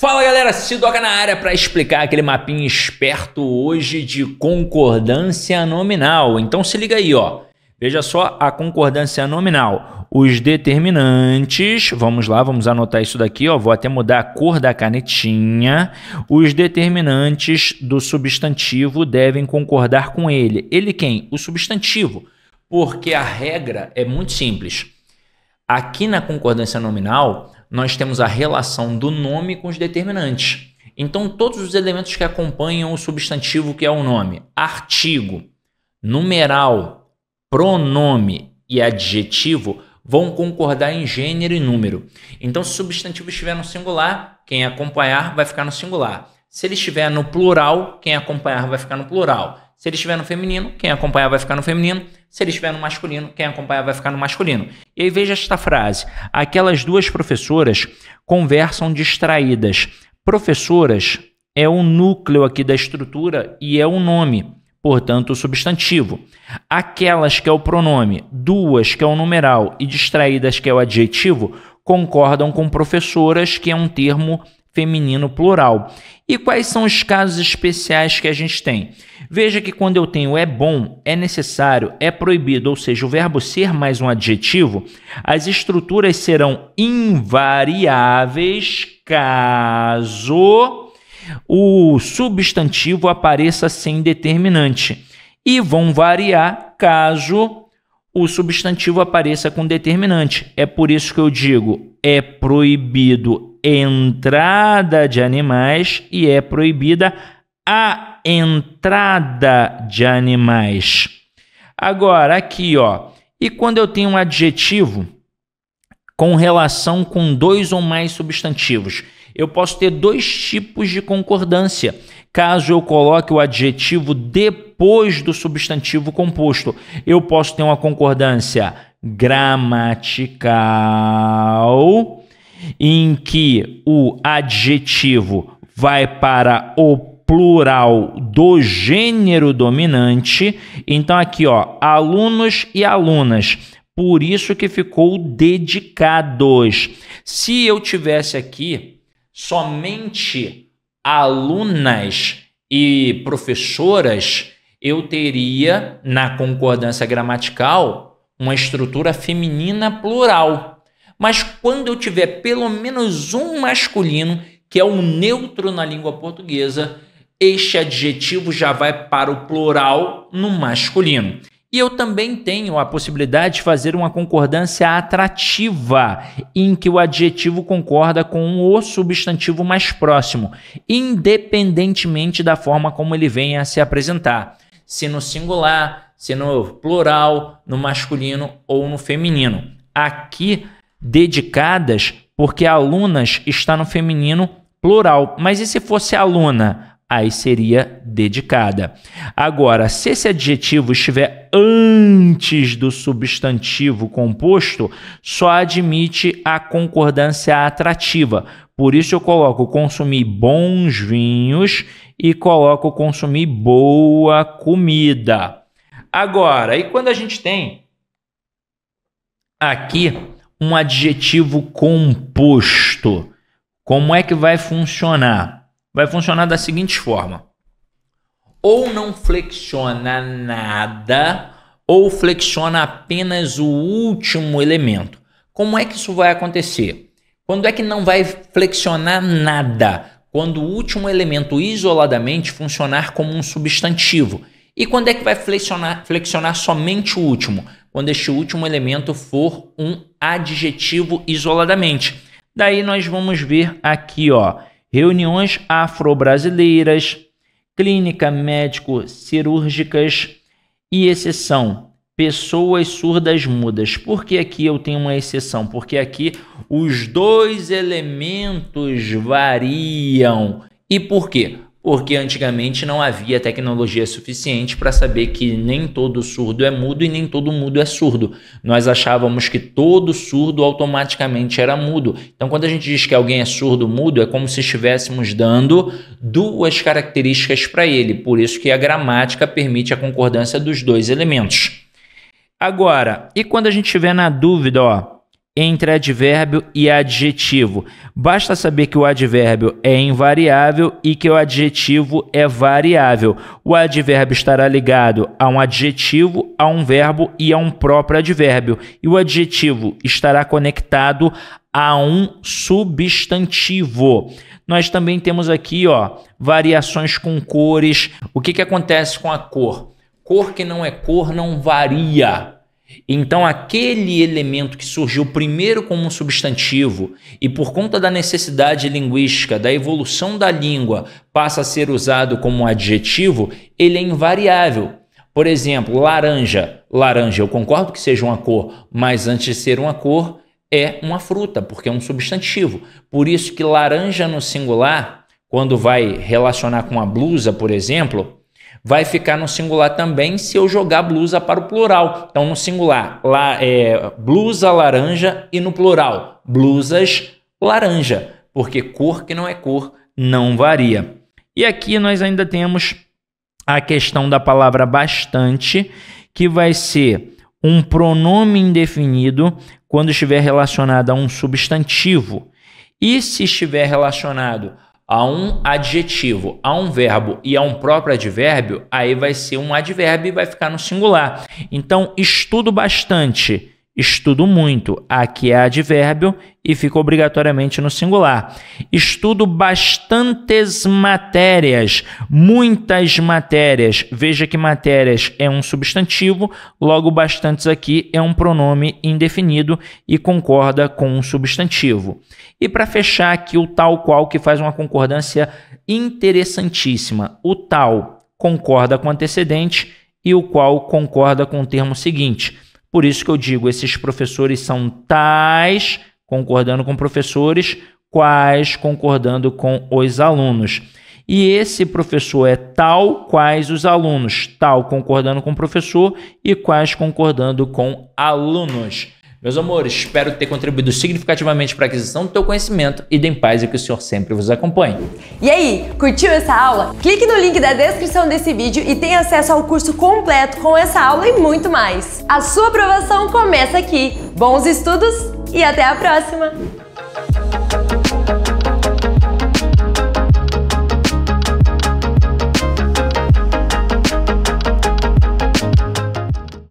Fala galera, Sidoca na área para explicar aquele mapinha esperto hoje de concordância nominal. Então se liga aí, ó. Veja só a concordância nominal. Os determinantes, vamos lá, vamos anotar isso daqui, ó, vou até mudar a cor da canetinha. Os determinantes do substantivo devem concordar com ele. Ele quem? O substantivo. Porque a regra é muito simples. Aqui na concordância nominal, nós temos a relação do nome com os determinantes. Então, todos os elementos que acompanham o substantivo que é o nome, artigo, numeral, pronome e adjetivo, vão concordar em gênero e número. Então, se o substantivo estiver no singular, quem acompanhar vai ficar no singular. Se ele estiver no plural, quem acompanhar vai ficar no plural. Se ele estiver no feminino, quem acompanhar vai ficar no feminino. Se ele estiver no masculino, quem acompanhar vai ficar no masculino. E aí veja esta frase: aquelas duas professoras conversam distraídas. Professoras é o núcleo aqui da estrutura e é o nome, portanto, o substantivo. Aquelas que é o pronome, duas que é o numeral e distraídas que é o adjetivo, concordam com professoras, que é um termo feminino plural. E quais são os casos especiais que a gente tem? Veja que quando eu tenho é bom, é necessário, é proibido, ou seja, o verbo ser mais um adjetivo, as estruturas serão invariáveis caso o substantivo apareça sem determinante e vão variar caso o substantivo apareça com determinante. É por isso que eu digo é proibido, entrada de animais e é proibida a entrada de animais. Agora, aqui, ó. E quando eu tenho um adjetivo com relação com dois ou mais substantivos? Eu posso ter dois tipos de concordância. Caso eu coloque o adjetivo depois do substantivo composto, eu posso ter uma concordância gramatical em que o adjetivo vai para o plural do gênero dominante. Então aqui, ó, alunos e alunas. Por isso que ficou dedicados. Se eu tivesse aqui somente alunas e professoras, eu teria na concordância gramatical uma estrutura feminina plural mas quando eu tiver pelo menos um masculino, que é um neutro na língua portuguesa, este adjetivo já vai para o plural no masculino. E eu também tenho a possibilidade de fazer uma concordância atrativa, em que o adjetivo concorda com o substantivo mais próximo, independentemente da forma como ele venha a se apresentar, se no singular, se no plural, no masculino ou no feminino. Aqui dedicadas, porque alunas está no feminino plural. Mas e se fosse aluna? Aí seria dedicada. Agora, se esse adjetivo estiver antes do substantivo composto, só admite a concordância atrativa. Por isso eu coloco consumir bons vinhos e coloco consumir boa comida. Agora, e quando a gente tem aqui um adjetivo composto. Como é que vai funcionar? Vai funcionar da seguinte forma: ou não flexiona nada, ou flexiona apenas o último elemento. Como é que isso vai acontecer? Quando é que não vai flexionar nada? Quando o último elemento isoladamente funcionar como um substantivo. E quando é que vai flexionar, flexionar somente o último? quando este último elemento for um adjetivo isoladamente. Daí nós vamos ver aqui, ó, reuniões afro-brasileiras, clínica médico-cirúrgicas e exceção, pessoas surdas mudas. Por que aqui eu tenho uma exceção? Porque aqui os dois elementos variam. E por quê? porque antigamente não havia tecnologia suficiente para saber que nem todo surdo é mudo e nem todo mudo é surdo. Nós achávamos que todo surdo automaticamente era mudo. Então, quando a gente diz que alguém é surdo mudo, é como se estivéssemos dando duas características para ele. Por isso que a gramática permite a concordância dos dois elementos. Agora, e quando a gente estiver na dúvida, ó, entre advérbio e adjetivo. Basta saber que o advérbio é invariável e que o adjetivo é variável. O advérbio estará ligado a um adjetivo, a um verbo e a um próprio advérbio, e o adjetivo estará conectado a um substantivo. Nós também temos aqui, ó, variações com cores. O que que acontece com a cor? Cor que não é cor não varia então, aquele elemento que surgiu primeiro como um substantivo e por conta da necessidade linguística, da evolução da língua, passa a ser usado como um adjetivo, ele é invariável. Por exemplo, laranja. Laranja, eu concordo que seja uma cor, mas antes de ser uma cor, é uma fruta, porque é um substantivo. Por isso que laranja no singular, quando vai relacionar com a blusa, por exemplo, vai ficar no singular também se eu jogar blusa para o plural. Então, no singular, lá é blusa laranja e no plural, blusas laranja, porque cor que não é cor não varia. E aqui nós ainda temos a questão da palavra bastante, que vai ser um pronome indefinido quando estiver relacionado a um substantivo. E se estiver relacionado a um adjetivo, a um verbo e a um próprio advérbio, aí vai ser um advérbio e vai ficar no singular. Então, estudo bastante Estudo muito, aqui é advérbio e fica obrigatoriamente no singular. Estudo bastantes matérias, muitas matérias. Veja que matérias é um substantivo, logo bastantes aqui é um pronome indefinido e concorda com um substantivo. E para fechar aqui o tal qual que faz uma concordância interessantíssima. O tal concorda com antecedente e o qual concorda com o termo seguinte. Por isso que eu digo, esses professores são tais, concordando com professores, quais, concordando com os alunos. E esse professor é tal quais os alunos, tal concordando com professor e quais concordando com alunos. Meus amores, espero ter contribuído significativamente para a aquisição do teu conhecimento e deem paz e que o Senhor sempre vos acompanhe. E aí, curtiu essa aula? Clique no link da descrição desse vídeo e tenha acesso ao curso completo com essa aula e muito mais. A sua aprovação começa aqui. Bons estudos e até a próxima!